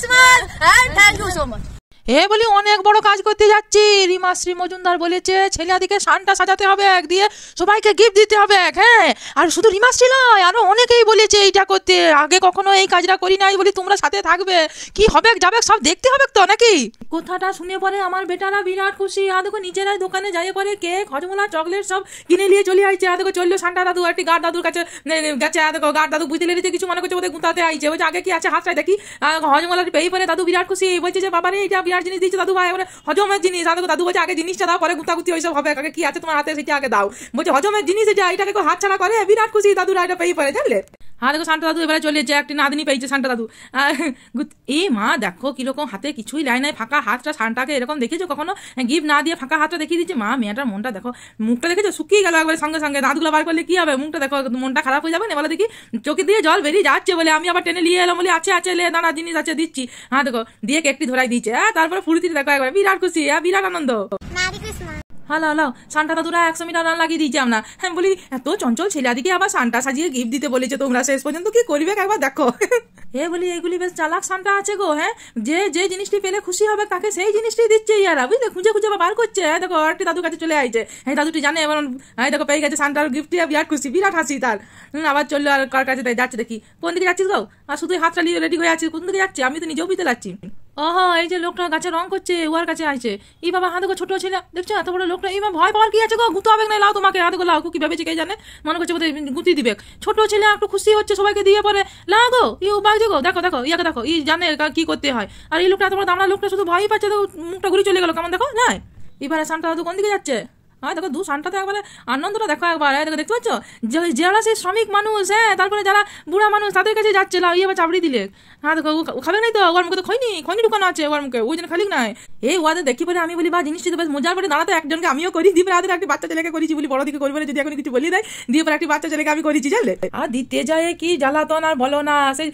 Thanks, man. And thank you so much. এ বলি অনেক বড় কাজ করতে যাচ্ছি শ্রী মজুমদার বলেছে ছেলেদিকে সানটা সাজাতে হবে এক দিয়ে সবাইকে গিফট দিতে হবে এক হ্যাঁ আর শুধু শ্রী নয় আরও অনেকেই বলেছে এইটা করতে আগে কখনো এই কাজটা করি নাই বলি তোমরা সাথে থাকবে কি হবে যাবে সব দেখতে হবে তো নাকি কথাটা শুনে পরে আমার বেটারা বিরাট খুশি আর দেখো নিজেরাই দোকানে যাই পরে কেক হজমলা চকলেট সব কিনে নিয়ে চলে আইছে আর দেখো চললো সানটা দাদু একটি গার্ড দাদুর কাছে গেছে আর দেখো গার্ড দাদু বুঝতে লেগেছে কিছু মনে করছে ওদের গুঁতাতে আইছে বলছে আগে কি আছে হাতটাই দেখি হজমলার পেয়ে পরে দাদু বিরাট খুশি বলছে যে বাবারে এটা আর জিনিস দিচ্ছে দাদু ভাই বলে হজমের জিনিস আমাকে দাদু বলছে আগে জিনিসটা দাও পরে গুতাগুতি ওইসব হবে আগে কি আছে তোমার হাতে সেটা আগে দাও বলছে হজমের জিনিস এটা এটাকে হাত ছাড়া করে বিরাট খুশি দাদুরা এটা পেয়ে পারে জানলে হ্যাঁ দেখো শান্ত দাদু এবারে চলে যায় একটি নাদিনী পেয়েছে শান্ত দাদু এ মা দেখো কিরকম হাতে কিছুই লাই নাই ফাঁকা হাতটা শান্তাকে এরকম দেখেছো কখনো হ্যাঁ, গিফট না দিয়ে ফাঁকা হাতটা দেখিয়ে দিচ্ছে মা মেয়েটার মনটা দেখো মুখটা দেখেছো শুকিয়ে গেল একবার সঙ্গে সঙ্গে দাঁতগুলো বার করলে কী হবে মুখটা দেখো মনটা খারাপ হয়ে যাবে না বলে দেখি চোখে দিয়ে জল বেরিয়ে যাচ্ছে বলে আমি আবার টেনে নিয়ে এলাম বলে আছে আচ্ছা, আছে আচ্ছা, লে দাঁড়া জিনিস আছে দিচ্ছি হ্যাঁ দেখো দিয়ে কেকটি ধরাই দিচ্ছে হ্যাঁ তারপরে ফুর্তিটি দেখো একবার বিরাট খুশি হ্যাঁ বিরাট আনন্দ হালা হ্যাঁ, হালাও সান্টা দাদুরা একশো মিটার রান লাগিয়ে দিয়েছি আমরা হ্যাঁ বলি এত চঞ্চল ছেলেদিকে আবার সান্টা সাজিয়ে গিফট দিতে বলেছে তোমরা শেষ পর্যন্ত কি করবে একবার দেখো হে বলি এগুলি বেশ চালাক সান্টা আছে গো হ্যাঁ যে যে জিনিসটি পেলে খুশি হবে তাকে সেই জিনিসটি দিচ্ছে ইয়ারা বুঝলে খুঁজে খুঁজে বার করছে হ্যাঁ দেখো আরেকটি দাদু কাছে চলে আইছে হ্যাঁ দাদুটি জানে এবার হ্যাঁ দেখো পেয়ে গেছে সান্টার গিফটটি বিরাট খুশি বিরাট হাসি তার আবার চললো আর কার কাছে যাচ্ছে দেখি কোন দিকে যাচ্ছিস গো আর শুধু হাতটা নিয়ে রেডি হয়ে আছিস কোন দিকে যাচ্ছে আমি তো নিজেও বিতে লাগছি আহা এই যে লোকটা গাছে রং করছে ওর কাছে আইছে এই বাবা হাতে ছোট ছেলে দেখছো এত বড় লোকটা এই ভয় পাওয়ার কি আছে গো গুঁতো হবে না লাও তোমাকে হাতে গো লাও কি ভেবেছে কে জানে মনে করছে বোধহয় গুঁতি দিবে ছোট ছেলে একটু খুশি হচ্ছে সবাইকে দিয়ে পরে লাও গো ই বাগছে গো দেখো দেখো ইয়াকে দেখো ই জানে কি করতে হয় আর এই লোকটা এত বড় দামড়া লোকটা শুধু ভয়ই পাচ্ছে তো মুখটা ঘুরে চলে গেল কেমন দেখো না এবারে সামটা দাদু কোন দিকে যাচ্ছে হ্যাঁ দেখো দু সানটা তো একবারে আনন্দটা দেখো একবার হ্যাঁ দেখো দেখতে পাচ্ছ যারা সেই শ্রমিক মানুষ হ্যাঁ তারপরে যারা বুড়া মানুষ তাদের কাছে যাচ্ছে লাউ ইয়ে চাপড়ি দিলে হ্যাঁ দেখো খাবে নাই তো ওর মুখে তো খৈনি খৈনি ঢুকানো আছে ওর মুখে ওই জন্য খালি নাই এই ওয়াদে দেখি পরে আমি বলি বা জিনিসটি তো বেশ মজার পরে দাঁড়াতে একজনকে আমিও করি দিয়ে পরে একটি বাচ্চা ছেলেকে করেছি বলি বড় দিকে বলে যদি এখন কিছু বলি দেয় দিয়ে পরে একটি বাচ্চা ছেলেকে আমি করেছি জানলে আর দিতে যায় কি জ্বালাতন আর বলো না সেই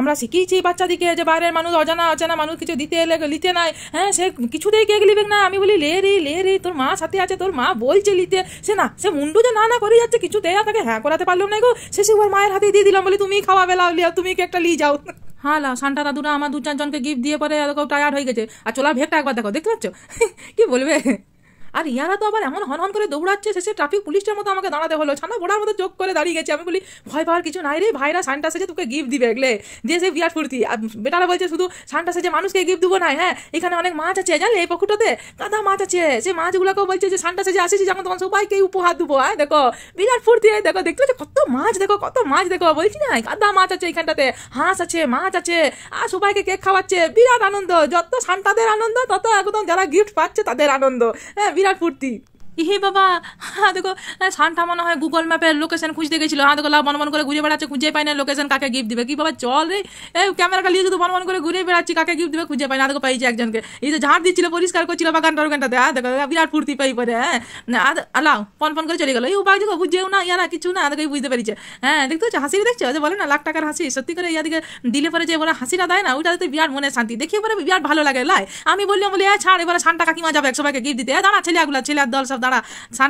আমরা শিখিয়েছি বাচ্চাদিকে যে বাইরের মানুষ অজানা অচেনা মানুষ কিছু দিতে এলে লিতে নাই হ্যাঁ সে কিছুতেই কেক লিবে না আমি বলি লে রে লে রে তোর মা সাথে আছে তোর মা বলছে লিতে সে না সে মুন্ডু যে না না করে যাচ্ছে কিছু দেয় তাকে হ্যাঁ করাতে পারলো না গো সে ওর মায়ের হাতে দিয়ে দিলাম বলে তুমি খাওয়াবে লাগলি আর তুমি একটা নিয়ে যাও হ্যাঁ, লা সান্টা দাদুরা আমার দু চারজনকে গিফট দিয়ে পরে এরকম টায়ার্ড হয়ে গেছে আর চলার ভেকটা একবার দেখো দেখতে পাচ্ছ কি বলবে আর ইয়ারা তো আবার এমন হন করে দৌড়াচ্ছে শেষে ট্রাফিক পুলিশটার মতো আমাকে দাঁড়াতে হলো ছানা বোড়ার মতো চোখ করে দাঁড়িয়ে গেছে আমি বলি ভয় পাওয়ার কিছু নাই রে ভাইরা সান্টা সেজে তোকে গিফট দিবে এগলে দিয়ে সে বিরাট ফুর্তি আর বেটারা বলছে শুধু সান্টা সেজে মানুষকে গিফট দেবো না হ্যাঁ এখানে অনেক মাছ আছে জানলে এই পুকুরটাতে কাদা মাছ আছে সে মাছগুলোকেও বলছে যে সান্টা সেজে আসেছি যেমন তোমার সবাইকে উপহার দেবো হ্যাঁ দেখো বিরাট ফুর্তি হয় দেখো দেখতে পাচ্ছ কত মাছ দেখো কত মাছ দেখো বলছি না কাদা মাছ আছে এখানটাতে হাঁস আছে মাছ আছে আর সবাইকে কেক খাওয়াচ্ছে বিরাট আনন্দ যত সান্টাদের আনন্দ তত একদম যারা গিফট পাচ্ছে তাদের আনন্দ হ্যাঁ मीनापुरती ইহে বাবা হ্যাঁ দেখো হ্যাঁ, সানটা মনে হয় গুগল ম্যাপে লোকেশন খুঁজতে গেছিলো হ্যাঁ দেখো লাভ মন করে ঘুরে বেড়াচ্ছে খুঁজে পাই না লোকেশন কাকে গিফট দিবে কি বাবা চল রে এই ক্যামেরাটা নিয়ে শুধু মন করে ঘুরে বেড়াচ্ছি কাকে গিফট দিবে খুঁজে পাই না দেখো পাইছে একজনকে এই যে ঝাড় দিচ্ছিল পরিষ্কার করছিল বাগানটা ঘন্টাতে হ্যাঁ দেখো বিরাট ফুর্তি পাই পরে হ্যাঁ আলাও ফোন ফোন করে চলে গেলো এই উপায় দেখো বুঝেও না ইয়ারা কিছু না দেখো বুঝতে পারিছে হ্যাঁ দেখতে হচ্ছে হাসি দেখছো যে বলে না লাখ টাকার হাসি সত্যি করে ইয়াদিকে দিলে পরে যে বলে হাসিটা দেয় না ওইটাতে বিরাট মনে শান্তি দেখি পরে বিরাট ভালো লাগে লাই আমি বললাম বলি ছাড় এবার সান্টা কাকিমা যাবে সবাইকে গিফট দিতে দাঁড়া ছেলেগুলা ছেলে দল সব দাঁড়া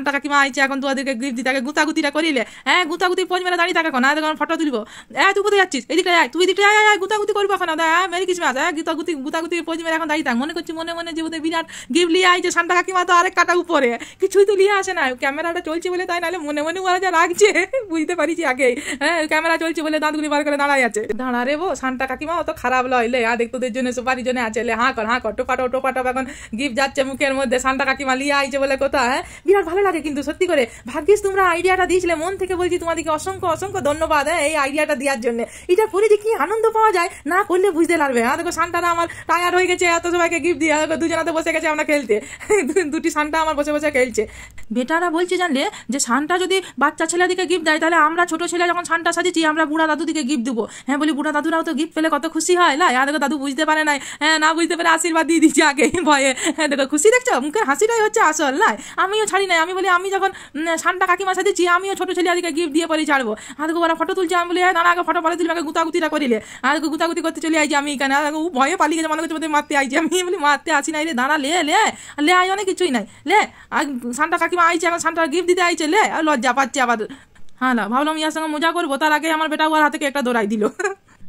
টাকা কাকিমা আইছে এখন তোদেরকে গিফট দিতে গুঁতা গুতিটা করিলে হ্যাঁ গুতাগুতির পোজ মেলা দাঁড়িয়ে থাকে না এখন ফটো তুলবো হ্যাঁ তুই কোথায় যাচ্ছিস এদিকে আয় তুই এদিকে আয় আয় গুতাগুতি করবো এখন হ্যাঁ মেরি কিসমাস হ্যাঁ গুতাগুতি গুতাগুতি পোজ মেলা এখন দাঁড়িয়ে থাক মনে করছি মনে মনে যে জীবনে বিরাট গিফট লিয়ে আইছে টাকা কাকিমা তো আরেক কাটা উপরে কিছুই তো লিয়ে আসে না ক্যামেরাটা চলছে বলে তাই নাহলে মনে মনে ওরা যা লাগছে বুঝতে পারিছি আগে হ্যাঁ ক্যামেরা চলছে বলে দাঁতগুলি বার করে দাঁড়ায় আছে দাঁড়া রে বো সানটা কাকিমা অত খারাপ লয় লে আর তোদের জন্য সুপারি জন্য আছে লে হাঁ কর হাঁ কর টোপাটো টোপাটো এখন গিফট যাচ্ছে মুখের মধ্যে সানটা কাকিমা লিয়ে আইছে বলে কোথায় হ্যাঁ বিরাট ভালো লাগে কিন্তু সত্যি করে ভাগ্যিস তোমরা আইডিয়াটা দিয়েছিলে মন থেকে বলছি তোমাদেরকে অসংখ্য অসংখ্য ধন্যবাদ হ্যাঁ এই আইডিয়াটা দেওয়ার জন্য এটা করে যে কি আনন্দ পাওয়া যায় না করলে বুঝতে পারবে হ্যাঁ দেখো সানটারা আমার টায়ার হয়ে গেছে এত সবাইকে গিফট দিয়ে দেখো দুজনাতে বসে গেছে আমরা খেলতে দুটি সানটা আমার বসে বসে খেলছে বেটারা বলছে জানলে যে সানটা যদি বাচ্চা দিকে গিফট দেয় তাহলে আমরা ছোট ছেলে যখন সানটা সাজেছি আমরা বুড়া দাদু দিকে গিফট দেবো হ্যাঁ বলি বুড়া দাদুরাও তো গিফট পেলে কত খুশি হয় না আর হ্যাঁ, দেখো দাদু বুঝতে পারে নাই হ্যাঁ না বুঝতে পারে আশীর্বাদ দিয়ে দিচ্ছে আগে ভয়ে হ্যাঁ দেখো খুশি দেখছো মুখের হাসিটাই হচ্ছে আসল না আমি আমিও ছাড়ি নাই আমি বলি আমি যখন সানটা কাকিমা সাজিয়েছি আমিও ছোটো ছেলে আজকে গিফট দিয়ে পরে ছাড়বো আজকে ওরা ফটো তুলছে আমি বলি হ্যাঁ দাঁড়া আগে ফটো পালে তুলি আগে গুতাগুতিটা করিলে আজকে গুতাগুতি করতে চলে আইছি আমি এখানে আর ও ভয়ে পালিয়ে গেছে মনে করছে বোধহয় মারতে আইছি আমি বলি মারতে আসি নাই রে দাঁড়া লে লে লে আই অনেক কিছুই নাই লে আর সানটা কাকিমা আইছে এখন সানটা গিফট দিতে আইছে লে আর লজ্জা পাচ্ছে আবার হ্যাঁ না ভাবলাম ইয়ার সঙ্গে মজা করবো তার আগে আমার বেটা ওর হাতে একটা দৌড়াই দিল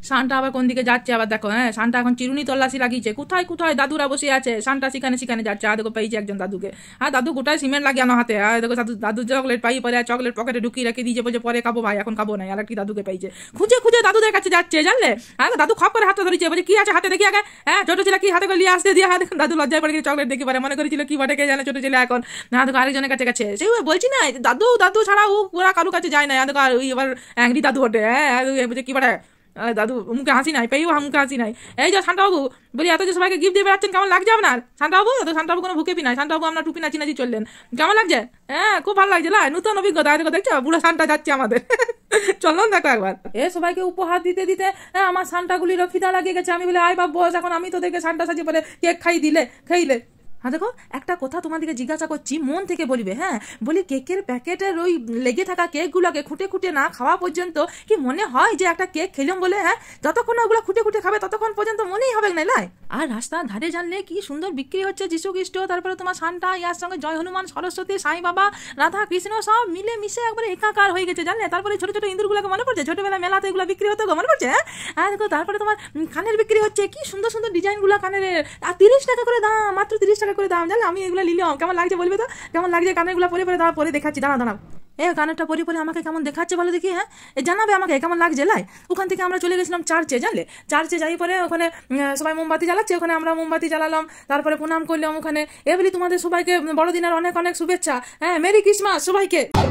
শানটা আবার কোন দিকে যাচ্ছে আবার দেখো হ্যাঁ শানটা এখন চিরুনি তল্লাশি লাগিয়েছে কোথায় কোথায় দাদুরা বসে আছে শানটা সেখানে সেখানে যাচ্ছে আর দেখো পেয়েছে একজন দাদুকে হ্যাঁ দাদু গোটায় সিমেন্ট আনো হাতে আর দেখো দাদু দাদু চকলেট পাই পরে চকলেট পকেটে ঢুকিয়ে রেখে দিয়েছে বলছে পরে খাবো ভাই এখন খাবো না আর দাদুকে পেয়েছে খুঁজে খুঁজে দাদুদের কাছে যাচ্ছে জানলে হ্যাঁ দাদু খপ করে হাতে ধরেছে বলছে কি আছে হাতে দেখি আগে হ্যাঁ ছোটো ছেলে কি হাতে করে নিয়ে আসতে দিয়ে হাতে দাদু লজ্জায় পড়ে গিয়ে চকলেট দেখি পারে মনে করেছিল কি বটে কে জানে ছোটো ছেলে এখন না দেখো আরেকজনের কাছে কাছে সেই বলছি না দাদু দাদু ছাড়া ও পুরা কারুর কাছে যায় না দেখো আর ওই এবার অ্যাংরি দাদু হটে হ্যাঁ কি বটে আরে দাদু অমুকে হাসি নাই পেয়েও মুখে হাসি নাই এই যে শান্তবাবু বলি এত যে সবাইকে গিফট দিয়ে বেড়াচ্ছেন কেমন লাগছে আপনার শান্তবাবু তো শান্তবাবু কোনো ভুকেপি নাই শান্তবাবু আপনার টুপি নাচি নাচি চললেন কেমন লাগছে হ্যাঁ খুব ভালো লাগছে লাই নতুন অভিজ্ঞতা দেখো দেখছো বুড়া শান্তা যাচ্ছে আমাদের চললাম দেখো একবার এ সবাইকে উপহার দিতে দিতে আমার শান্তাগুলি রক্ষিতা লাগিয়ে গেছে আমি বলে আয় বাবু এখন আমি তো দেখে শান্তা সাজিয়ে পরে কেক খাই দিলে খেইলে হ্যাঁ দেখো একটা কথা তোমাদেরকে জিজ্ঞাসা করছি মন থেকে বলিবে হ্যাঁ বলি কেকের প্যাকেটের ওই লেগে থাকা কেকগুলোকে খুঁটে খুঁটে না খাওয়া পর্যন্ত কি মনে হয় যে একটা কেক খেলাম বলে হ্যাঁ যতক্ষণ ওগুলো খুঁটে খুঁটে খাবে ততক্ষণ পর্যন্ত মনেই হবে না লাই আর রাস্তার ধারে জানলে কি সুন্দর বিক্রি হচ্ছে যীশু খ্রিস্ট তারপরে তোমার সান্টা ইয়ার সঙ্গে জয় হনুমান সরস্বতী সাই বাবা রাধা কৃষ্ণ সব মিলে মিশে একবারে একাকার হয়ে গেছে জানলে তারপরে ছোট ছোট ইন্দুরগুলোকে মনে পড়ছে ছোটবেলা মেলাতে এগুলো বিক্রি হতো মনে পড়ছে হ্যাঁ দেখো তারপরে তোমার কানের বিক্রি হচ্ছে কি সুন্দর সুন্দর ডিজাইনগুলো কানের আর তিরিশ টাকা করে দাম মাত্র তিরিশ টাকা করে দাম জানো আমি এগুলো নিলাম কেমন লাগছে বলবে তো কেমন লাগছে কানেরগুলো পরে পরে দাঁড়া পরে দেখাচ্ছি দাঁড়া দাঁড়াও এ কানেরটা পরে পরে আমাকে কেমন দেখাচ্ছে বলো দেখি হ্যাঁ জানাবে আমাকে কেমন লাগছে লাই ওখান থেকে আমরা চলে গেছিলাম চার্চে জানলে চার্চে যাই পরে ওখানে সবাই মোমবাতি জ্বালাচ্ছে ওখানে আমরা মোমবাতি জ্বালালাম তারপরে প্রণাম করলাম ওখানে এ বলি তোমাদের সবাইকে বড়দিনের অনেক অনেক শুভেচ্ছা হ্যাঁ মেরি ক্রিসমাস সবাইকে